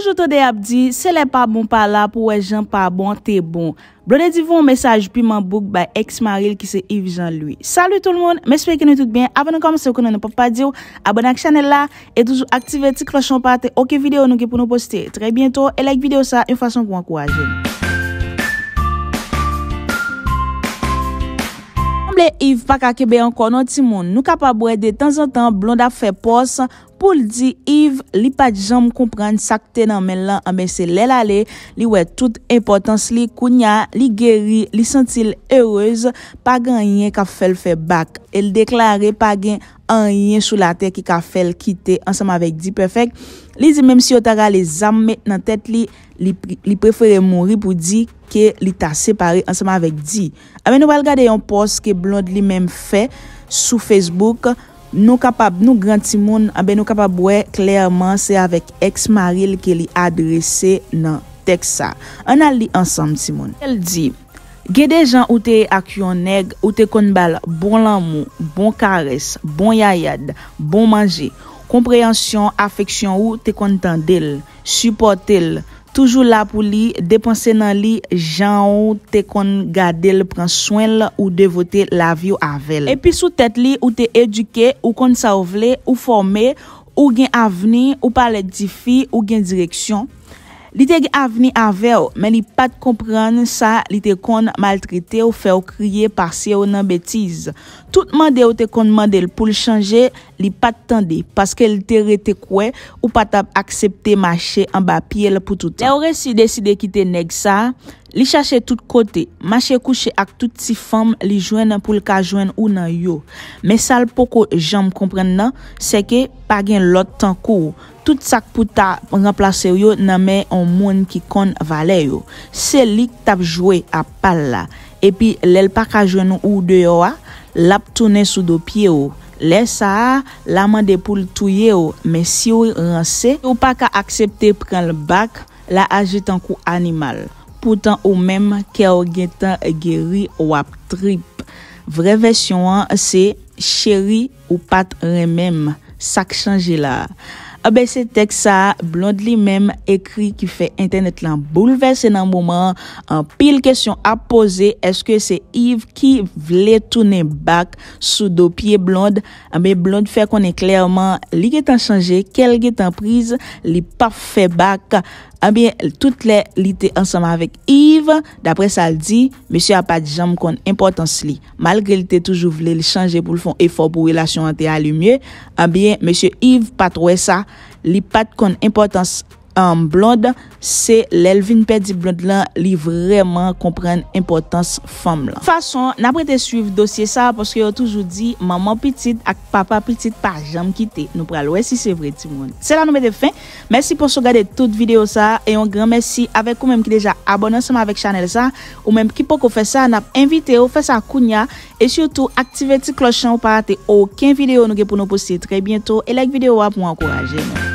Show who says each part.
Speaker 1: Poujoto de ap di, se le pa bon pa la pou wè jen pa bon te bon. Blonè di vou mè sa jupi man bouk bè ex-maril ki se Yves Jean-Louis. Salou tout le moun, mè spè kè nou tout bè. Avan nou kòm se wè konon nou pòp pa di ou. Abonè ak chanel la, e toujou aktive ti klochon pa te ok videyo nou ki pou nou poste. Trè bientò, e like videyo sa, yon fason pou an kouajen. Mblè Yves, paka ke bè an konon ti moun. Nou kapabouè de tan zan tan, blon da fè posan. Poul di Yves li pat jam kompren sakte nan men lan ambe se lè la lè, li wè tout importans li kounya, li geri, li sentil heureuse, pa gen an yen ka fel fe bak. El deklare pa gen an yen sou la te ki ka fel kite ansama vek di prefek. Li di menm si otara le zame nan tèt li, li preferè mori pou di ke li ta separe ansama vek di. A men nou wal gade yon pos ke blonde li menm fe sou Facebook, Nou kapab, nou gran ti moun, abe nou kapab wè, klèrman, se avèk ex-maril ke li adrese nan teksa. An al li ansam ti moun. El di, gède jan ou te akyon neg, ou te kon bal, bon lamou, bon kares, bon yayad, bon manje, kompreyansyon, afeksyon ou te kontan del, suportel. Toujou la pou li depanse nan li jan ou te kon gade le pran swen la ou devote la vi ou avel. Epi sou tet li ou te eduke ou konsavle ou forme ou gen aveni ou pale difi ou gen direksyon. Li te gè avni avè ou, men li pat kompren sa li te kon maltrite ou fè ou kriye par si ou nan betiz. Tout mandè ou te kon mandè l pou l chanje, li pat tendi. Paske li te rete kwe ou pat ap aksepte mache an ba piye l pou toute. E orè si deside ki te neg sa... Li chache tout kote, mache kouche ak tout ti fam li jwen nan pou l ka jwen ou nan yo. Mesal poko jan m kompren nan, seke pa gen lot tankou. Tout sak pou ta remplase yo nan men an moun ki kon vale yo. Se lik tap jwe apal la, epi lel pa ka jwen ou deyo a, lap tounen sou do pye yo. Le sa a, la man de pou l touye yo, men si ou rense, ou pa ka aksepte pren l bak, la aje tankou animal. Poutan ou mem ke ou gen tan geri wap trip. Vre vesyon an se cheri ou pat remem. Sak chanje la. A ah be se teksa, blonde ah li mem ekri ki fe internet lan bouleverse nan mouman. An pil kesyon ap pose, eske se Yves ki vle toune bak sou do pie blonde. A be blonde fe konen klerman li gen tan chanje, kel gen tan priz, li pafe bak. Anbyen, tout le li te ansama vek Yves, dapre sa li di, Monsie apat di jam kon importans li. Malge li te toujou vle li chanje pou l'fon efor pou relasyon ante a li mye, anbyen, Monsie Yves pat wesa, li pat kon importans... an blonde, se l elvin pedi blonde lan li vreman kompren importans fom lan. Fason, nan apre te suiv dosye sa, poske yo toujou di, maman pitit ak papa pitit pa jam kite, nou pral wè si se vre ti moun. Se la nou me de fin, mèsi pou sou gade tout videyo sa, e yon gran mèsi avek ou mèm ki deja abonans mèm avek chanel sa, ou mèm ki pokou fè sa, nan ap invite ou fè sa kounya, e syoutou aktive ti klochon ou parate ou ken videyo nou ge pou nou poste tre bientou, e like videyo wè pou mwen akouraje.